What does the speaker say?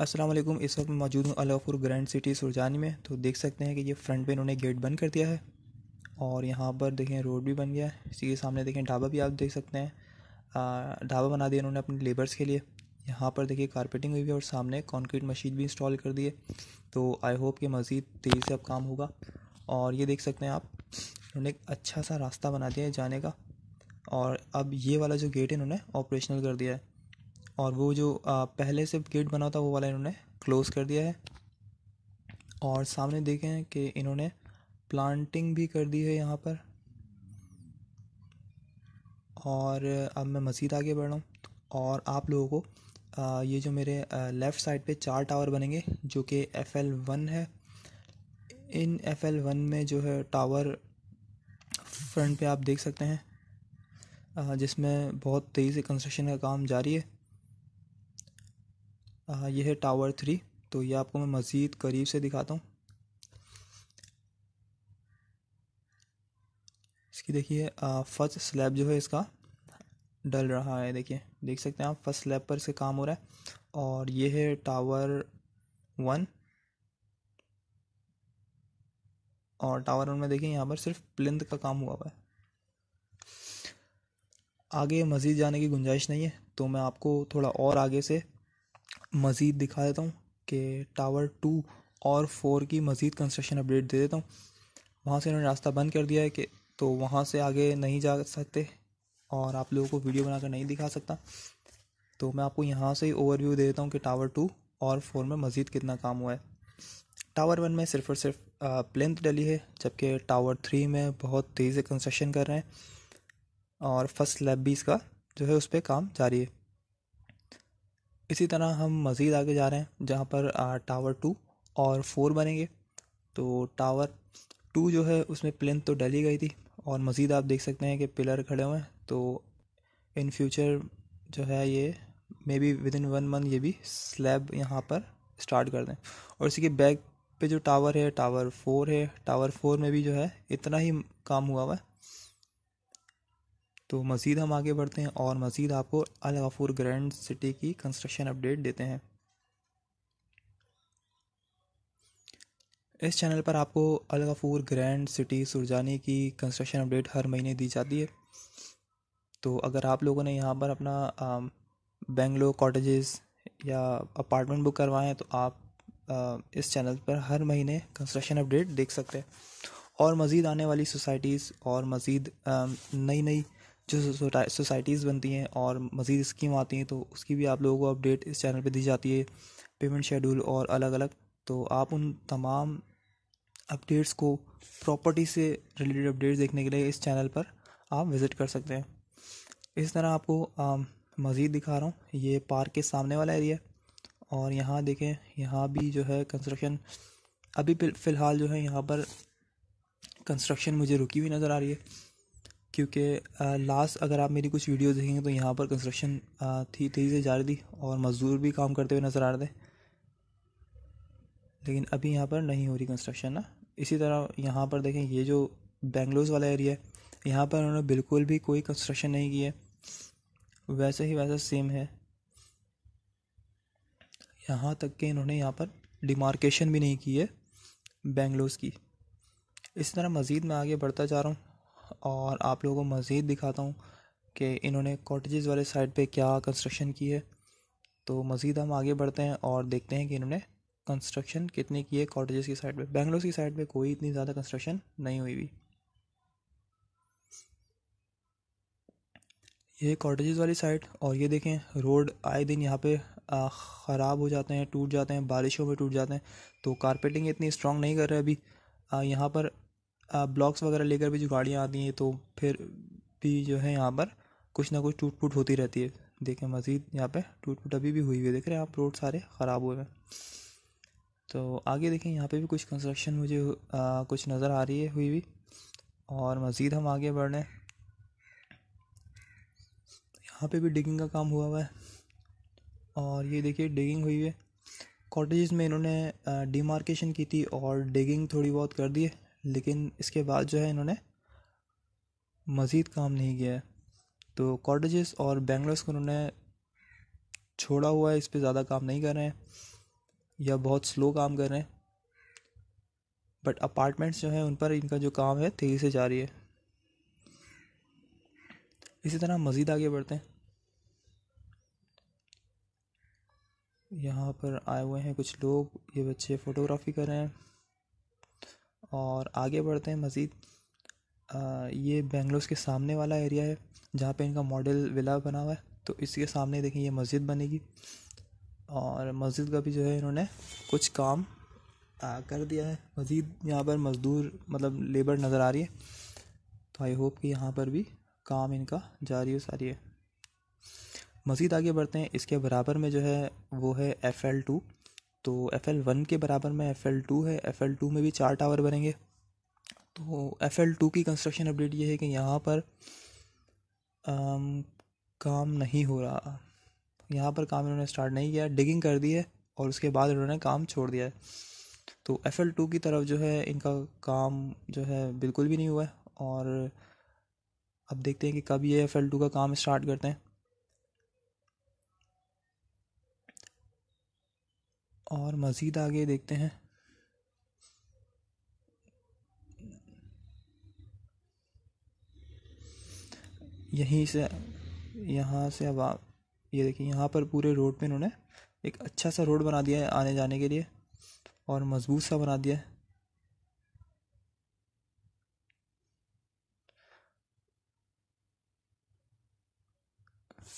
असलम इस वक्त मौजूद हूँ अलापुर ग्रैंड सिटी सुरजानी में तो देख सकते हैं कि ये फ्रंट पे इन्होंने गेट बंद कर दिया है और यहाँ पर देखें रोड भी बन गया है इसी के सामने देखें ढाबा भी आप देख सकते हैं ढाबा बना दिया इन्होंने अपने लेबर्स के लिए यहाँ पर देखिए कारपेटिंग हुई है और सामने कॉन्क्रीट मशीन भी इंस्टॉल कर दी है तो आई होप कि मज़ीद तेज़ी से अब काम होगा और ये देख सकते हैं आप इन्होंने एक अच्छा सा रास्ता बना दिया है जाने का और अब ये वाला जो गेट है इन्होंने ऑपरेशनल कर दिया है और वो जो पहले से गेट बना था वो वाला इन्होंने क्लोज़ कर दिया है और सामने देखें कि इन्होंने प्लांटिंग भी कर दी है यहाँ पर और अब मैं मज़ीद आगे बढ़ रहा हूँ और आप लोगों को ये जो मेरे लेफ़्ट साइड पे चार टावर बनेंगे जो कि एफ़ एल वन है इन एफ़ एल वन में जो है टावर फ्रंट पे आप देख सकते हैं जिसमें बहुत तेज़ी से कंस्ट्रक्शन का काम जारी है हाँ, ये है टावर थ्री तो ये आपको मैं मज़ीद करीब से दिखाता हूँ इसकी देखिए फर्स्ट स्लैब जो है इसका डल रहा है देखिए देख सकते हैं आप फर्स्ट स्लैब पर इसका काम हो रहा है और ये है टावर वन और टावर वन में देखिए यहाँ पर सिर्फ प्लिंद का काम हुआ हुआ है आगे मज़ीद जाने की गुंजाइश नहीं है तो मैं आपको थोड़ा और आगे से मज़ीद दिखा देता हूँ कि टावर टू और फोर की मज़ीद कंस्ट्रक्शन अपडेट दे देता हूँ वहाँ से इन्होंने रास्ता बंद कर दिया है कि तो वहाँ से आगे नहीं जा सकते और आप लोगों को वीडियो बनाकर नहीं दिखा सकता तो मैं आपको यहाँ से ही ओवरव्यू दे देता हूँ कि टावर टू और फोर में मज़ीद कितना काम हुआ है टावर वन में सिर्फ और सिर्फ प्लेंथ डली है जबकि टावर थ्री में बहुत तेज़ी से कंस्ट्रक्शन कर रहे हैं और फर्स्ट लैब भी इसका जो है उस पर काम जारी है इसी तरह हम मज़ीद आगे जा रहे हैं जहाँ पर टावर टू और फोर बनेंगे तो टावर टू जो है उसमें प्लेन तो डली गई थी और मज़ीद आप देख सकते हैं कि पिलर खड़े हुए हैं तो इन फ्यूचर जो है ये maybe within one month ये भी स्लैब यहाँ पर स्टार्ट कर दें और इसी के बैक पे जो टावर है टावर फोर है टावर फोर में भी जो है इतना ही काम हुआ हुआ है तो मज़ीद हम आगे बढ़ते हैं और मज़ीद आपको अलगफ़ूर ग्रैंड सिटी की कंस्ट्रक्शन अपडेट देते हैं इस चैनल पर आपको अलगफ़ूर ग्रैंड सिटी सुरजानी की कंस्ट्रक्शन अपडेट हर महीने दी जाती है तो अगर आप लोगों ने यहाँ पर अपना बेंगलो कॉटेजेस या अपार्टमेंट बुक करवाएं तो आप आ, इस चैनल पर हर महीने कंस्ट्रक्शन अपडेट देख सकते हैं और मज़ीद आने वाली सोसाइटीज़ और मज़ीद नई नई जो सोसाइटीज़ बनती हैं और मज़ीद स्कीम आती हैं तो उसकी भी आप लोगों को अपडेट इस चैनल पे दी जाती है पेमेंट शेड्यूल और अलग अलग तो आप उन तमाम अपडेट्स को प्रॉपर्टी से रिलेटेड अपडेट्स देखने के लिए इस चैनल पर आप विज़िट कर सकते हैं इस तरह आपको मज़ीद दिखा रहा हूँ ये पार्क के सामने वाला एरिया और यहाँ देखें यहाँ भी जो है कंस्ट्रक्शन अभी फ़िलहाल जो है यहाँ पर कंस्ट्रक्शन मुझे रुकी हुई नज़र आ रही है क्योंकि लास्ट अगर आप मेरी कुछ वीडियो देखेंगे तो यहाँ पर कंस्ट्रक्शन थी तेज़ी से जा रही थी और मज़दूर भी काम करते हुए नज़र आ रहे थे लेकिन अभी यहाँ पर नहीं हो रही कंस्ट्रक्शन ना इसी तरह यहाँ पर देखें ये जो बेंगलोर वाला एरिया है यहाँ पर उन्होंने बिल्कुल भी कोई कंस्ट्रक्शन नहीं की है वैसे ही वैसा सेम है यहाँ तक कि इन्होंने यहाँ पर डिमार्केशन भी नहीं की है बेंगलोर की इस तरह मज़ीद मैं आगे बढ़ता जा रहा हूँ और आप लोगों को मज़ीद दिखाता हूँ कि इन्होंने कॉटेजेस वाले साइड पे क्या कंस्ट्रक्शन की है तो मज़ीद हम आगे बढ़ते हैं और देखते हैं कि इन्होंने कंस्ट्रक्शन कितनी की है कॉटेजेस की साइड पे बेंगलोर की साइड पे कोई इतनी ज़्यादा कंस्ट्रक्शन नहीं हुई हुई ये कॉटेजेस वाली साइड और ये देखें रोड आए दिन यहाँ पे ख़राब हो जाते हैं टूट जाते हैं बारिशों में टूट जाते हैं तो कारपेटिंग इतनी स्ट्रॉन्ग नहीं कर रहे अभी यहाँ पर ब्लॉक्स वगैरह लेकर भी जो गाड़ियाँ आती हैं तो फिर भी जो है यहाँ पर कुछ ना कुछ टूट फूट होती रहती है देखें मज़ीद यहाँ पे टूट फूट अभी भी हुई हुई है देख रहे हैं आप रोड सारे ख़राब हुए हैं तो आगे देखें यहाँ पे भी कुछ कंस्ट्रक्शन मुझे आ, कुछ नज़र आ रही है हुई हुई और मज़ीद हम आगे बढ़ रहे हैं यहाँ पे भी डिगिंग का काम हुआ हुआ है और ये देखिए डिगिंग हुई है कॉटेज़ में इन्होंने डिमार्केशन की थी और डिगिंग थोड़ी बहुत कर दी है लेकिन इसके बाद जो है इन्होंने मज़ीद काम नहीं किया है तो कॉटेजेस और बैंगलर्स को उन्होंने छोड़ा हुआ है इस पर ज़्यादा काम नहीं कर रहे हैं या बहुत स्लो काम कर रहे हैं बट अपार्टमेंट्स जो हैं उन पर इनका जो काम है तेज़ी से जारी है इसी तरह मज़ीद आगे बढ़ते हैं यहाँ पर आए हुए हैं कुछ लोग ये बच्चे फ़ोटोग्राफी कर रहे हैं और आगे बढ़ते हैं मज़ीद ये बेंगलोर के सामने वाला एरिया है जहाँ पे इनका मॉडल विला बना हुआ है तो इसके सामने देखें ये मस्जिद बनेगी और मस्जिद का भी जो है इन्होंने कुछ काम आ, कर दिया है मज़ीद यहाँ पर मज़दूर मतलब लेबर नज़र आ रही है तो आई होप कि यहाँ पर भी काम इनका जारी सारी है मज़ीद आगे बढ़ते हैं इसके बराबर में जो है वो है एफ़ एल टू तो एफ एल वन के बराबर में एफ एल टू है एफ एल टू में भी चार टावर बनेंगे तो एफ एल टू की कंस्ट्रक्शन अपडेट ये है कि यहाँ पर आम, काम नहीं हो रहा यहाँ पर काम इन्होंने स्टार्ट नहीं किया डिगिंग कर दी है और उसके बाद इन्होंने काम छोड़ दिया है तो एफ एल टू की तरफ जो है इनका काम जो है बिल्कुल भी नहीं हुआ है और अब देखते हैं कि कब ये एफ एल टू का काम स्टार्ट करते हैं और मज़ीद आगे देखते हैं यहीं से यहाँ से अब आप ये देखिए यहाँ पर पूरे रोड पे इन्होंने एक अच्छा सा रोड बना दिया है आने जाने के लिए और मज़बूत सा बना दिया है